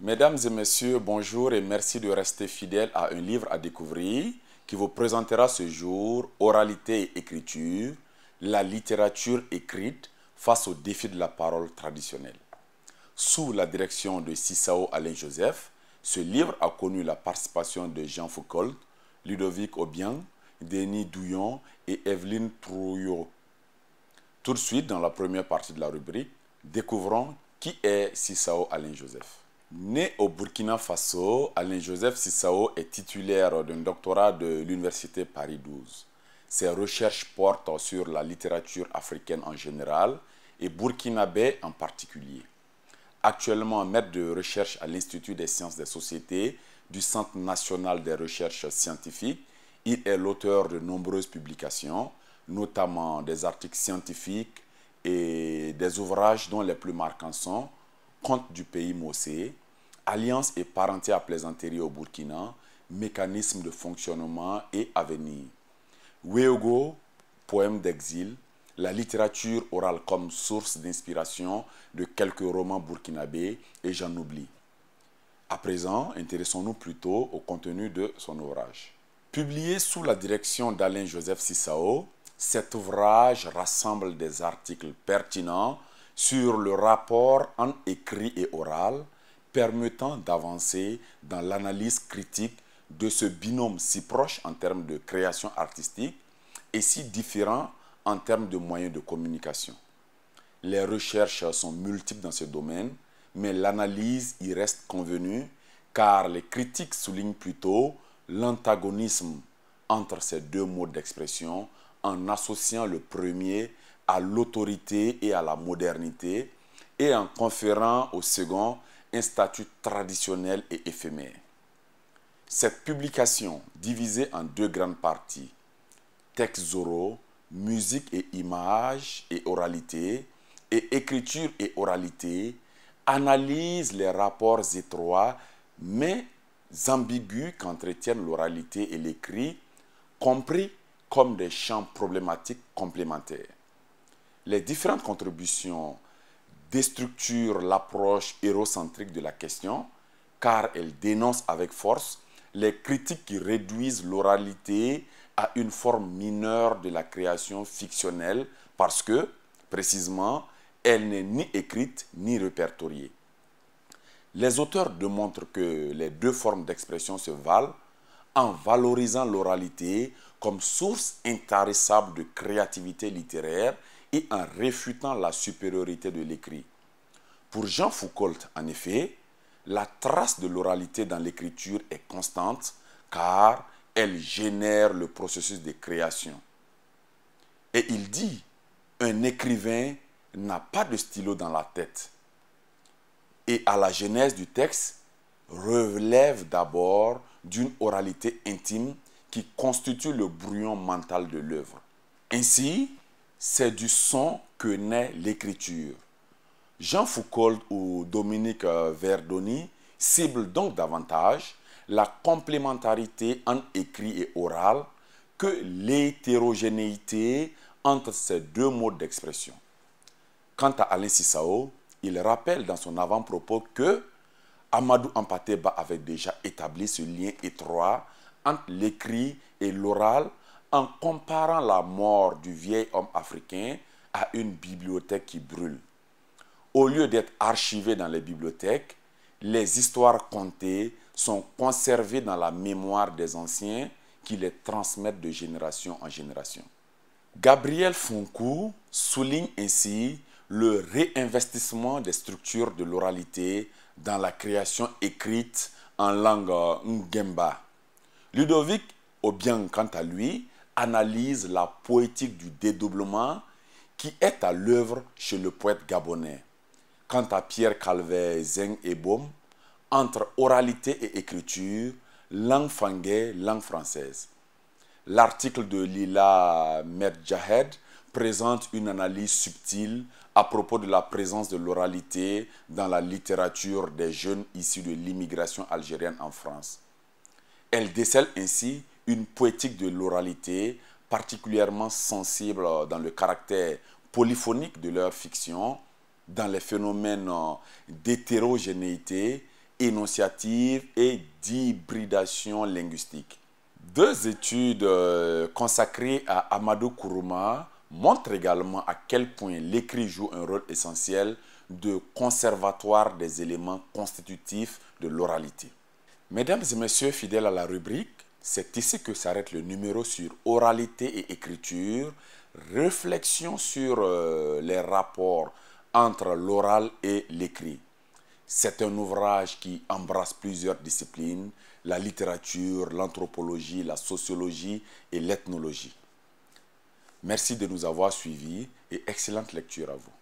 Mesdames et messieurs, bonjour et merci de rester fidèles à un livre à découvrir qui vous présentera ce jour Oralité et écriture, la littérature écrite face au défi de la parole traditionnelle. Sous la direction de Sisao Alain Joseph, ce livre a connu la participation de Jean Foucault, Ludovic Aubien, Denis Douillon et Evelyne Trouillot. Tout de suite, dans la première partie de la rubrique, découvrons qui est Sisao Alain Joseph. Né au Burkina Faso, Alain Joseph Sissao est titulaire d'un doctorat de l'Université Paris 12. Ses recherches portent sur la littérature africaine en général et burkinabé en particulier. Actuellement maître de recherche à l'Institut des sciences des sociétés du Centre national des recherches scientifiques, il est l'auteur de nombreuses publications, notamment des articles scientifiques et des ouvrages dont les plus marquants sont compte du pays Mossé, alliance et parenté à plaisanterie au Burkina, mécanisme de fonctionnement et avenir. Weogo, poème d'exil, la littérature orale comme source d'inspiration de quelques romans burkinabés et j'en oublie. À présent, intéressons-nous plutôt au contenu de son ouvrage. Publié sous la direction d'Alain Joseph Sissao, cet ouvrage rassemble des articles pertinents sur le rapport en écrit et oral permettant d'avancer dans l'analyse critique de ce binôme si proche en termes de création artistique et si différent en termes de moyens de communication. Les recherches sont multiples dans ce domaine, mais l'analyse y reste convenue car les critiques soulignent plutôt l'antagonisme entre ces deux modes d'expression en associant le premier à l'autorité et à la modernité, et en conférant au second un statut traditionnel et éphémère. Cette publication, divisée en deux grandes parties, textes oraux, musique et images et oralité, et écriture et oralité, analyse les rapports étroits mais ambigus qu'entretiennent l'oralité et l'écrit, compris comme des champs problématiques complémentaires les différentes contributions déstructurent l'approche hérocentrique de la question, car elles dénoncent avec force les critiques qui réduisent l'oralité à une forme mineure de la création fictionnelle, parce que, précisément, elle n'est ni écrite ni répertoriée. Les auteurs démontrent que les deux formes d'expression se valent en valorisant l'oralité comme source intéressable de créativité littéraire et en réfutant la supériorité de l'écrit. Pour Jean Foucault, en effet, la trace de l'oralité dans l'écriture est constante car elle génère le processus de création. Et il dit, un écrivain n'a pas de stylo dans la tête. Et à la genèse du texte, relève d'abord d'une oralité intime qui constitue le brouillon mental de l'œuvre. Ainsi, c'est du son que naît l'écriture. Jean Foucault ou Dominique euh, Verdoni ciblent donc davantage la complémentarité entre écrit et oral que l'hétérogénéité entre ces deux modes d'expression. Quant à Alain Sissao, il rappelle dans son avant-propos que Amadou Ampateba avait déjà établi ce lien étroit entre l'écrit et l'oral en comparant la mort du vieil homme africain à une bibliothèque qui brûle. Au lieu d'être archivée dans les bibliothèques, les histoires contées sont conservées dans la mémoire des anciens qui les transmettent de génération en génération. Gabriel Foncou souligne ainsi le réinvestissement des structures de l'oralité dans la création écrite en langue euh, Ngemba. Ludovic Obiang, quant à lui, analyse la poétique du dédoublement qui est à l'œuvre chez le poète gabonais. Quant à Pierre Calvet, Zeng et Baum, entre oralité et écriture, langue fangais, langue française. L'article de Lila Medjahed présente une analyse subtile à propos de la présence de l'oralité dans la littérature des jeunes issus de l'immigration algérienne en France. Elle décèle ainsi une poétique de l'oralité particulièrement sensible euh, dans le caractère polyphonique de leur fiction, dans les phénomènes euh, d'hétérogénéité énonciative et d'hybridation linguistique. Deux études euh, consacrées à Amadou Kourouma montrent également à quel point l'écrit joue un rôle essentiel de conservatoire des éléments constitutifs de l'oralité. Mesdames et messieurs, fidèles à la rubrique, c'est ici que s'arrête le numéro sur oralité et écriture, réflexion sur euh, les rapports entre l'oral et l'écrit. C'est un ouvrage qui embrasse plusieurs disciplines, la littérature, l'anthropologie, la sociologie et l'ethnologie. Merci de nous avoir suivis et excellente lecture à vous.